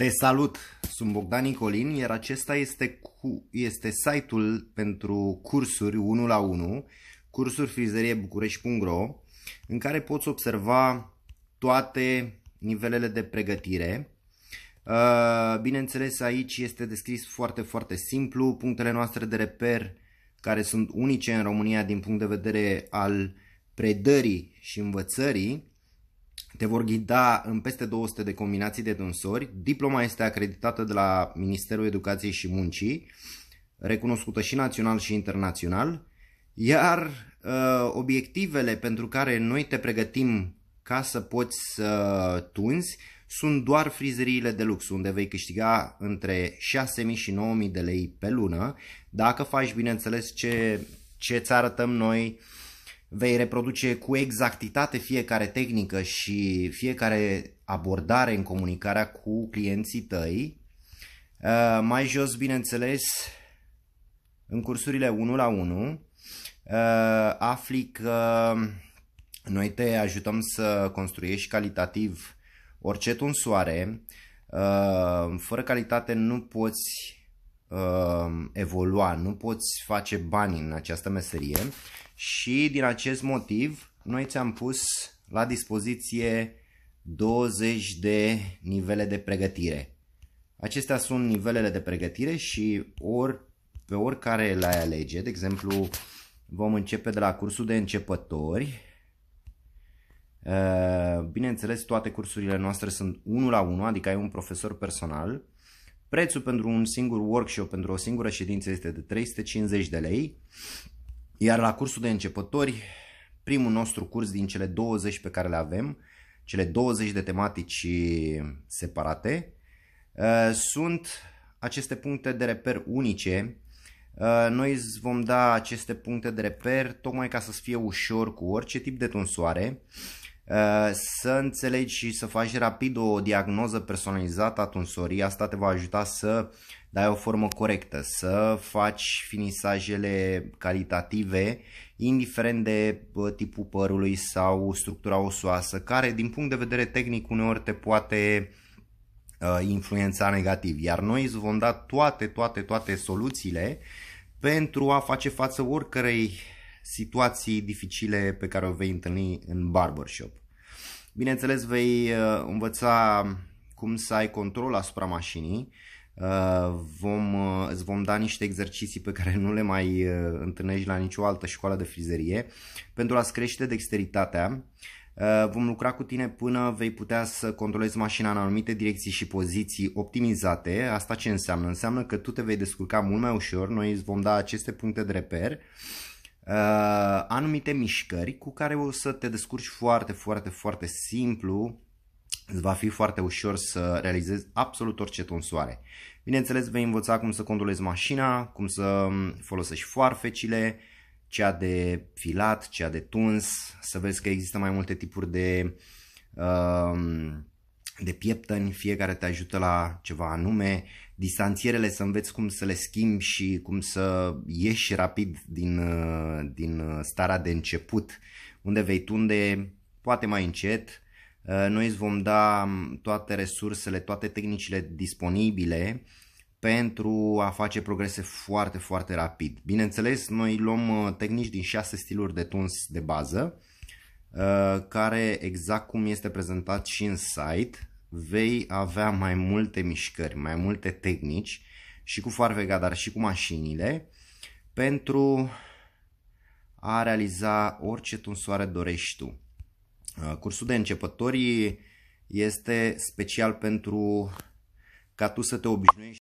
Te salut! Sunt Bogdan Nicolin, iar acesta este, cu, este site-ul pentru cursuri 1 la 1, cursuri frizeriebucurești.ro, în care poți observa toate nivelele de pregătire. Uh, bineînțeles, aici este descris foarte, foarte simplu punctele noastre de reper care sunt unice în România din punct de vedere al predării și învățării te vor ghida în peste 200 de combinații de tensori. Diploma este acreditată de la Ministerul Educației și Muncii, recunoscută și național și internațional. Iar uh, obiectivele pentru care noi te pregătim ca să poți să tunzi sunt doar frizeriile de lux, unde vei câștiga între 6.000 și 9.000 de lei pe lună, dacă faci, bineînțeles, ce, ce ți arătăm noi uh, vei reproduce cu exactitate fiecare tehnică și fiecare abordare în comunicarea cu clienții tăi. Uh, mai jos, bineînțeles, în cursurile 1 la 1 uh, afli că noi te ajutăm să construiești calitativ orice tunsoare. Uh, fără calitate nu poți Um, evolua, nu poți face bani în această meserie și din acest motiv noi ți-am pus la dispoziție 20 de nivele de pregătire. Acestea sunt nivelele de pregătire și ori, pe oricare le ai alege, de exemplu vom începe de la cursul de începători, uh, Bineînțeles, toate cursurile noastre sunt 1 la 1, adică ai un profesor personal Prețul pentru un singur workshop, pentru o singură ședință este de 350 de lei, iar la cursul de începători, primul nostru curs din cele 20 pe care le avem, cele 20 de tematici separate, uh, sunt aceste puncte de reper unice. Uh, noi îți vom da aceste puncte de reper tocmai ca să fie ușor cu orice tip de tunsoare Eh, să înțelegi și să faci rapid o diagnoză personalizată a tunsorii, asta te va ajuta să dai o formă corectă, să faci finisajele calitative, indiferent de tipul părului sau structura osoasă, care din punct de vedere tehnic uneori te poate eh, influența negativ. Iar noi îți vom da toate, toate, toate soluțiile pentru a face față oricărei situații dificile pe care o vei întâlni în barbershop. Bineînțeles, vei uh, învăța cum să ai control asupra mașinii, uh, vom, uh, îți vom da niște exerciții pe care nu le mai întâlnești la nicio altă școală de frizerie pentru a-ți crește dexteritatea. Vom lucra cu tine până vei putea să controlezi mașina în anumite direcții și poziții optimizate. Asta ce înseamnă? Înseamnă că tu te vei descurca mult mai ușor, noi îți vom da aceste puncte de reper Uh, anumite mișcări cu care o să te descurci foarte, foarte, foarte simplu îți va fi foarte ușor să realizezi absolut orice tonsoare. Bineînțeles, vei învăța cum să controlezi mașina, cum să folosești foarfecile, cea de filat, cea de tuns, să vezi că există mai multe tipuri de uh, de pieptăni, fiecare te ajută la ceva anume, distanțierele să înveți cum să le schimbi și cum să ieși rapid din, uh, din uh, starea de început, unde vei tunde, poate mai încet. Uh, noi îți vom da um, toate resursele, toate tehnicile disponibile pentru a face progrese foarte, foarte rapid. Bineînțeles, noi luăm tehnici din 6 stiluri de tuns de bază, care exact cum este prezentat și în site, vei avea mai multe mișcări, mai multe tehnici și cu farvega, dar și cu mașinile pentru a realiza orice tunsoare dorești tu. Uh, cursul de începătorii este special pentru ca tu să te obișnuiești